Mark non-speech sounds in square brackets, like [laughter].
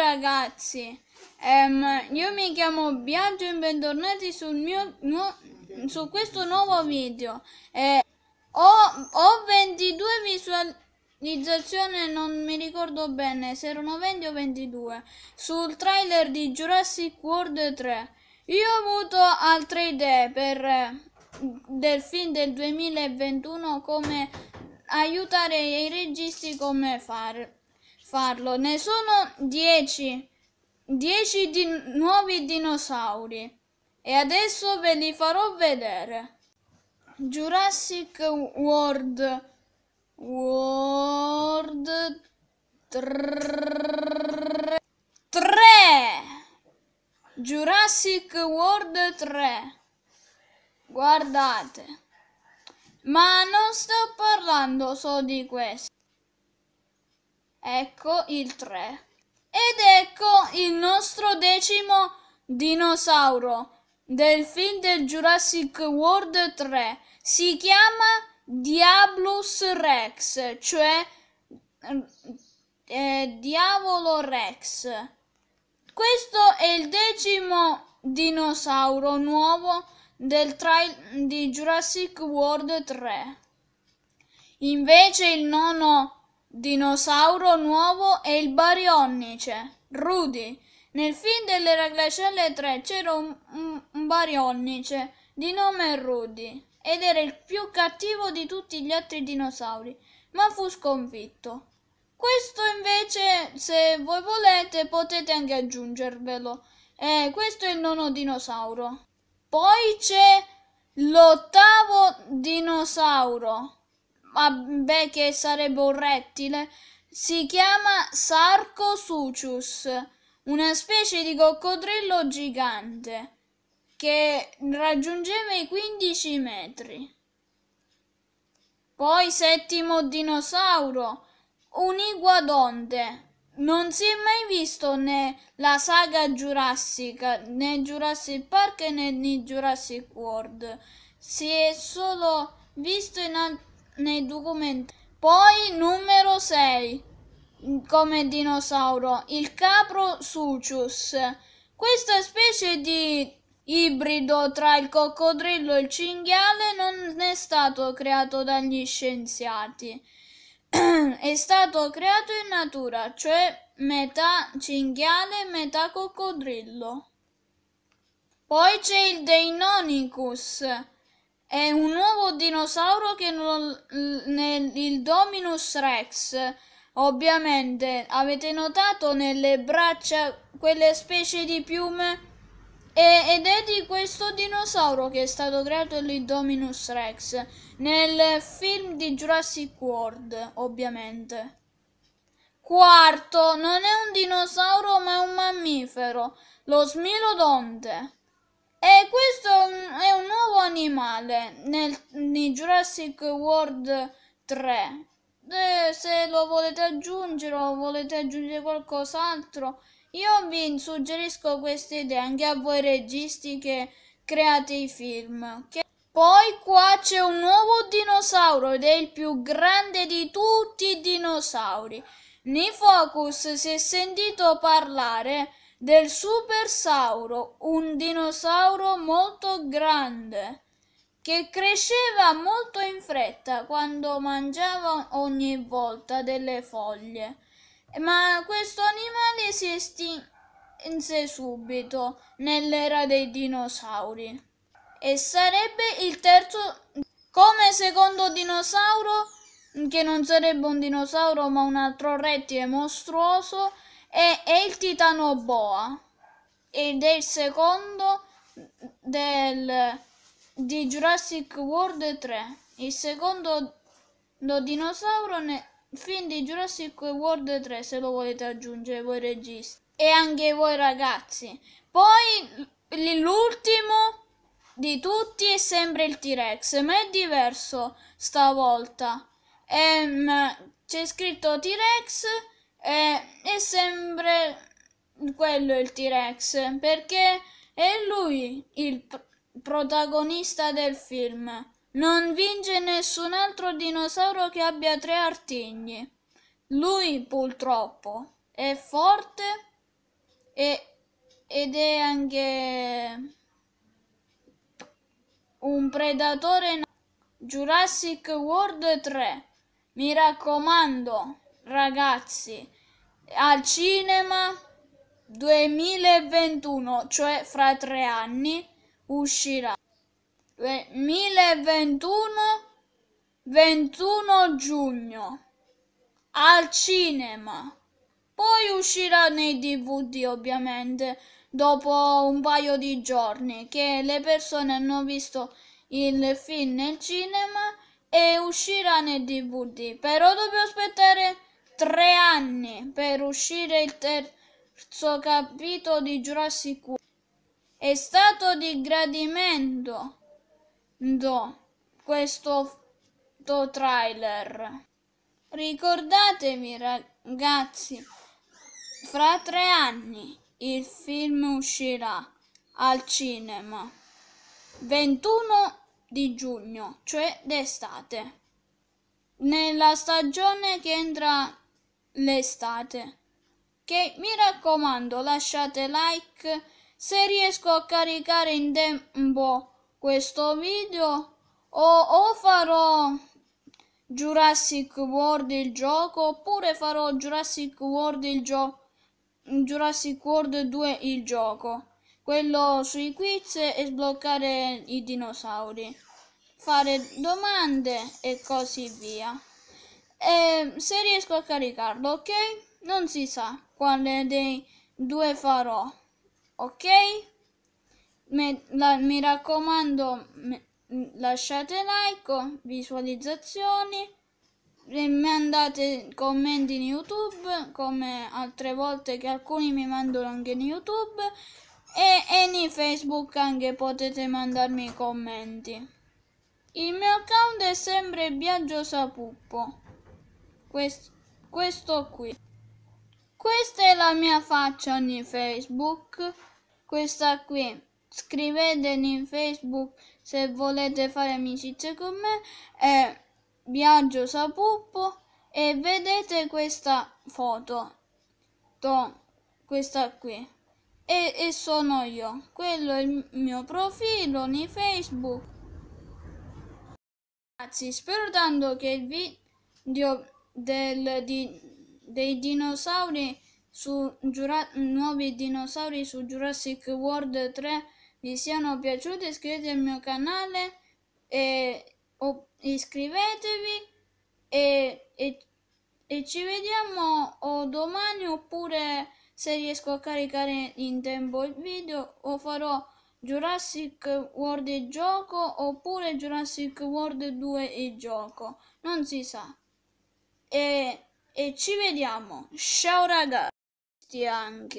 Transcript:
ragazzi, um, io mi chiamo Biagio e bentornati sul mio, mio, su questo nuovo video. Eh, ho, ho 22 visualizzazioni, non mi ricordo bene se erano 20 o 22, sul trailer di Jurassic World 3. Io ho avuto altre idee per, del film del 2021 come aiutare i registi come fare farlo. Ne sono 10. 10 di nuovi dinosauri. E adesso ve li farò vedere. Jurassic World. World 3. Jurassic World 3. Guardate. Ma non sto parlando solo di questo ecco il 3. Ed ecco il nostro decimo dinosauro del film del Jurassic World 3. Si chiama Diablus Rex, cioè eh, Diavolo Rex. Questo è il decimo dinosauro nuovo del trail di Jurassic World 3. Invece il nono dinosauro nuovo è il barionice, Rudy. Nel film delle Raglascelle 3 c'era un, un, un barionice di nome Rudy ed era il più cattivo di tutti gli altri dinosauri, ma fu sconfitto. Questo invece, se voi volete, potete anche aggiungervelo. Eh, questo è il nono dinosauro. Poi c'è l'ottavo dinosauro ma beh che sarebbe un rettile, si chiama Sarcosuchus, una specie di coccodrillo gigante che raggiungeva i 15 metri. Poi settimo dinosauro, un iguadonte. Non si è mai visto né la saga giurassica, né Jurassic Park né, né Jurassic World. Si è solo visto in altri nei documenti. Poi numero 6 come dinosauro, il capro sucius. Questa specie di ibrido tra il coccodrillo e il cinghiale non è stato creato dagli scienziati. [clears throat] è stato creato in natura, cioè metà cinghiale e metà coccodrillo. Poi c'è il Deinonicus. È un nuovo dinosauro che non, il Dominus Rex. Ovviamente avete notato nelle braccia quelle specie di piume e, ed è di questo dinosauro che è stato creato il Dominus Rex nel film di Jurassic World, ovviamente. Quarto, non è un dinosauro ma è un mammifero, lo smilodonte. E questo è un nuovo animale nel, nei Jurassic World 3. E eh, se lo volete aggiungere o volete aggiungere qualcos'altro, io vi suggerisco queste idee anche a voi registi che create i film. Che... Poi qua c'è un nuovo dinosauro ed è il più grande di tutti i dinosauri. Nei Focus si è sentito parlare del supersauro, un dinosauro molto grande che cresceva molto in fretta quando mangiava ogni volta delle foglie. Ma questo animale si estinse subito nell'era dei dinosauri e sarebbe il terzo come secondo dinosauro che non sarebbe un dinosauro ma un altro rettile mostruoso è, è il titano boa ed è il secondo del, di Jurassic World 3, il secondo dinosauro nel film di Jurassic World 3 se lo volete aggiungere voi registi e anche voi ragazzi. Poi l'ultimo di tutti è sempre il T-Rex, ma è diverso stavolta. Ehm, c'è scritto T-Rex e sembra quello il T-Rex, perché è lui il pr- protagonista del film. Non vince nessun altro dinosauro che abbia tre artigli. Lui, purtroppo, è forte e, ed è anche un predatore. Jurassic World 3. Mi raccomando, ragazzi al cinema 2021, cioè fra tre anni, uscirà. 2021, 21 giugno, al cinema. Poi uscirà nei DVD ovviamente dopo un paio di giorni che le persone hanno visto il film nel cinema e uscirà nei DVD. Però dobbiamo aspettare tre anni per uscire il terzo capitolo di Jurassic World. È stato di gradimento do, questo trailer. Ricordatevi ragazzi, fra tre anni il film uscirà al cinema 21 di giugno, cioè d'estate nella stagione che entra l'estate. Che mi raccomando, lasciate like se riesco a caricare in tempo questo video o, o farò Jurassic World il gioco oppure farò Jurassic World il gioco Jurassic World 2 il gioco quello sui quiz e sbloccare i dinosauri fare domande e così via e ehm, se riesco a caricarlo, ok? Non si sa quale dei due farò, ok? Me, la, mi raccomando, me, lasciate like, visualizzazioni mandate commenti in YouTube come altre volte che alcuni mi mandano anche in YouTube e, e in Facebook anche potete mandarmi i commenti. Il mio account è sempre Biagio Sapuppo. Quest questo qui. Questa è la mia faccia in Facebook, questa qui. Scrivetemi in Facebook se volete fare amicizia con me. È Viaggio Sapuppo e vedete questa foto. To, questa qui. E, e sono io. Quello è il mio profilo in Facebook. Ragazzi, spero tanto che il video del, di, dei dinosauri su giura, nuovi dinosauri su Jurassic World 3 vi siano piaciuti iscrivetevi al mio canale e o, iscrivetevi e, e, e ci vediamo o domani oppure se riesco a caricare in tempo il video o farò Jurassic World e gioco oppure Jurassic World 2 e gioco non si sa e, e ci vediamo. Ciao ragazzi anche.